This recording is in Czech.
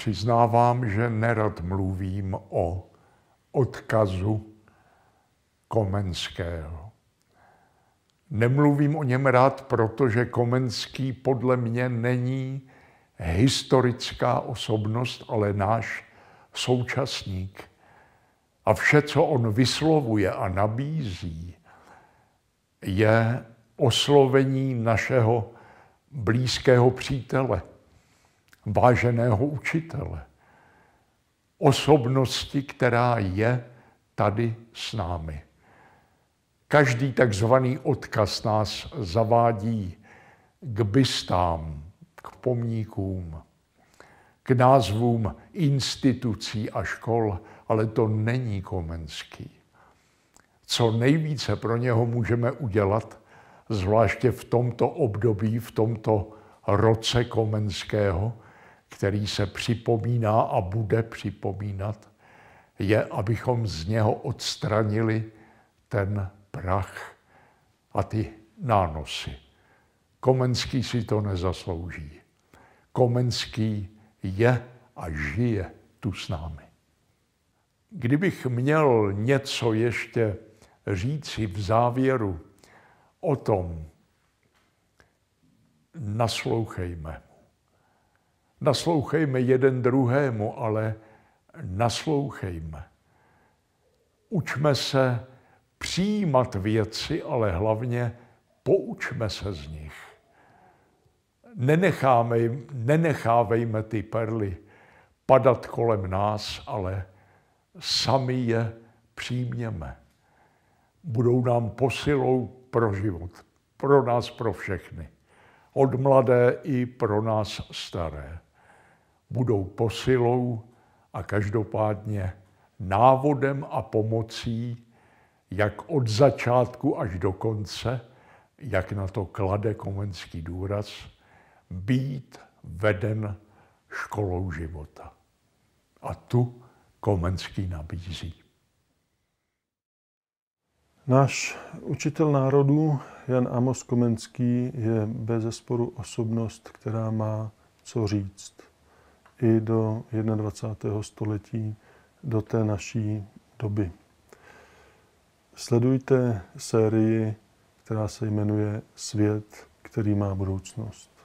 Přiznávám, že nerad mluvím o odkazu Komenského. Nemluvím o něm rád, protože Komenský podle mě není historická osobnost, ale náš současník. A vše, co on vyslovuje a nabízí, je oslovení našeho blízkého přítele – váženého učitele, osobnosti, která je tady s námi. Každý takzvaný odkaz nás zavádí k bystám, k pomníkům, k názvům institucí a škol, ale to není Komenský. Co nejvíce pro něho můžeme udělat, zvláště v tomto období, v tomto roce Komenského, který se připomíná a bude připomínat, je, abychom z něho odstranili ten prach a ty nánosy. Komenský si to nezaslouží. Komenský je a žije tu s námi. Kdybych měl něco ještě říci v závěru o tom, naslouchejme naslouchejme jeden druhému, ale naslouchejme. Učme se přijímat věci, ale hlavně poučme se z nich. Nenecháme, nenechávejme ty perly padat kolem nás, ale sami je přijměme. Budou nám posilou pro život, pro nás, pro všechny. Od mladé i pro nás staré budou posilou a každopádně návodem a pomocí, jak od začátku až do konce, jak na to klade komenský důraz, být veden školou života. A tu Komenský nabízí. Náš učitel národů Jan Amos Komenský je bez zesporu osobnost, která má co říct i do 21. století, do té naší doby. Sledujte sérii, která se jmenuje Svět, který má budoucnost.